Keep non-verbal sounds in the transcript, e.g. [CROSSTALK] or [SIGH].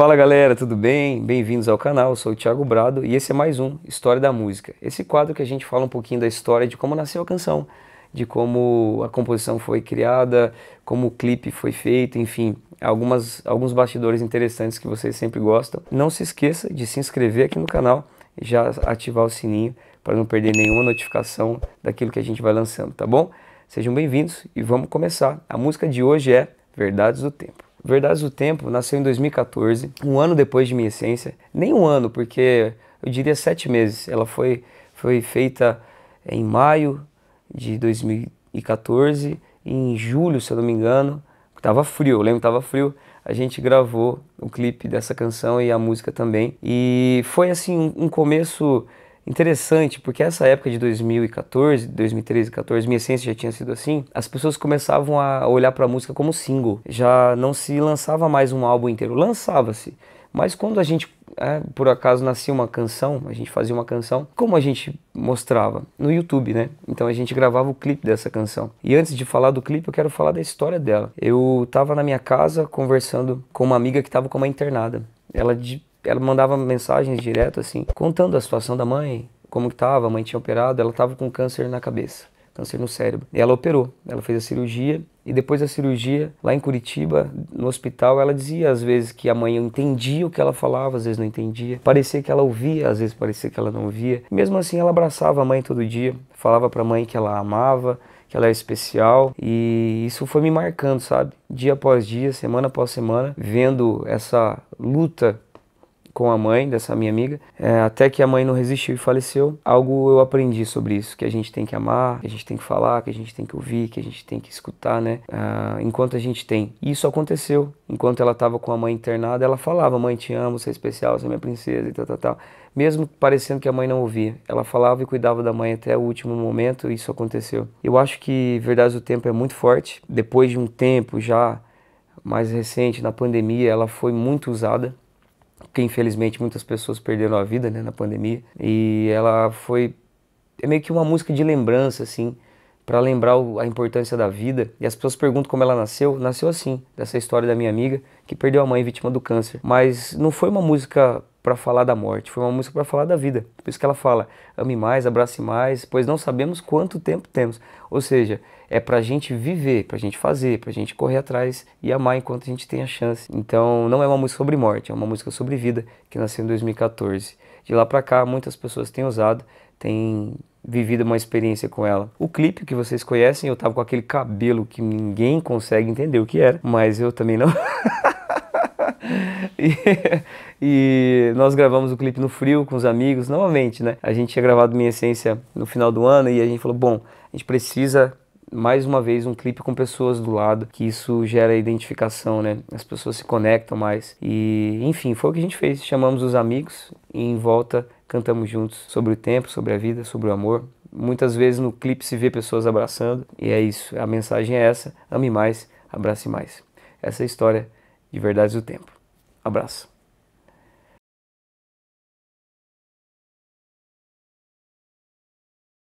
Fala galera, tudo bem? Bem-vindos ao canal, eu sou o Thiago Brado e esse é mais um História da Música. Esse quadro que a gente fala um pouquinho da história de como nasceu a canção, de como a composição foi criada, como o clipe foi feito, enfim, algumas, alguns bastidores interessantes que vocês sempre gostam. Não se esqueça de se inscrever aqui no canal e já ativar o sininho para não perder nenhuma notificação daquilo que a gente vai lançando, tá bom? Sejam bem-vindos e vamos começar. A música de hoje é Verdades do Tempo. Verdades do Tempo nasceu em 2014, um ano depois de minha essência. Nem um ano, porque eu diria sete meses. Ela foi, foi feita em maio de 2014, em julho, se eu não me engano, estava frio, eu lembro que tava frio. A gente gravou o clipe dessa canção e a música também. E foi assim um começo Interessante, porque essa época de 2014, 2013, 14, minha essência já tinha sido assim, as pessoas começavam a olhar para a música como single. Já não se lançava mais um álbum inteiro, lançava-se. Mas quando a gente, é, por acaso, nascia uma canção, a gente fazia uma canção, como a gente mostrava? No YouTube, né? Então a gente gravava o clipe dessa canção. E antes de falar do clipe, eu quero falar da história dela. Eu estava na minha casa conversando com uma amiga que estava com uma internada. Ela de ela mandava mensagens direto, assim, contando a situação da mãe, como que tava, a mãe tinha operado, ela tava com câncer na cabeça, câncer no cérebro. E ela operou, ela fez a cirurgia e depois da cirurgia, lá em Curitiba, no hospital, ela dizia às vezes que a mãe entendia o que ela falava, às vezes não entendia. Parecia que ela ouvia, às vezes parecia que ela não ouvia. Mesmo assim, ela abraçava a mãe todo dia, falava para a mãe que ela amava, que ela é especial e isso foi me marcando, sabe? Dia após dia, semana após semana, vendo essa luta com a mãe dessa minha amiga, é, até que a mãe não resistiu e faleceu. Algo eu aprendi sobre isso, que a gente tem que amar, que a gente tem que falar, que a gente tem que ouvir, que a gente tem que escutar, né? Ah, enquanto a gente tem. E isso aconteceu. Enquanto ela estava com a mãe internada, ela falava: "Mãe, te amo, você é especial, você é minha princesa" e tal, tal, tal. Mesmo parecendo que a mãe não ouvia, ela falava e cuidava da mãe até o último momento. E isso aconteceu. Eu acho que verdade do Tempo é muito forte. Depois de um tempo já mais recente, na pandemia, ela foi muito usada que infelizmente muitas pessoas perderam a vida né, na pandemia. E ela foi é meio que uma música de lembrança, assim, para lembrar a importância da vida. E as pessoas perguntam como ela nasceu. Nasceu assim, dessa história da minha amiga que perdeu a mãe vítima do câncer. Mas não foi uma música para falar da morte, foi uma música para falar da vida. Por isso que ela fala: ame mais, abrace mais, pois não sabemos quanto tempo temos. Ou seja, é para a gente viver, para a gente fazer, para a gente correr atrás e amar enquanto a gente tem a chance. Então, não é uma música sobre morte, é uma música sobre vida que nasceu em 2014. De lá para cá, muitas pessoas têm usado, têm vivido uma experiência com ela. O clipe que vocês conhecem, eu tava com aquele cabelo que ninguém consegue entender o que era, mas eu também não. [LAUGHS] [LAUGHS] E, nós gravamos o clipe no frio com os amigos, novamente, né? A gente tinha gravado Minha Essência no final do ano e a gente falou: bom, a gente precisa mais uma vez um clipe com pessoas do lado, que isso gera identificação, né? As pessoas se conectam mais. E enfim, foi o que a gente fez. Chamamos os amigos e em volta cantamos juntos sobre o tempo, sobre a vida, sobre o amor. Muitas vezes no clipe se vê pessoas abraçando, e é isso. A mensagem é essa: ame mais, abrace mais. Essa é a história de Verdades do Tempo. Abraço.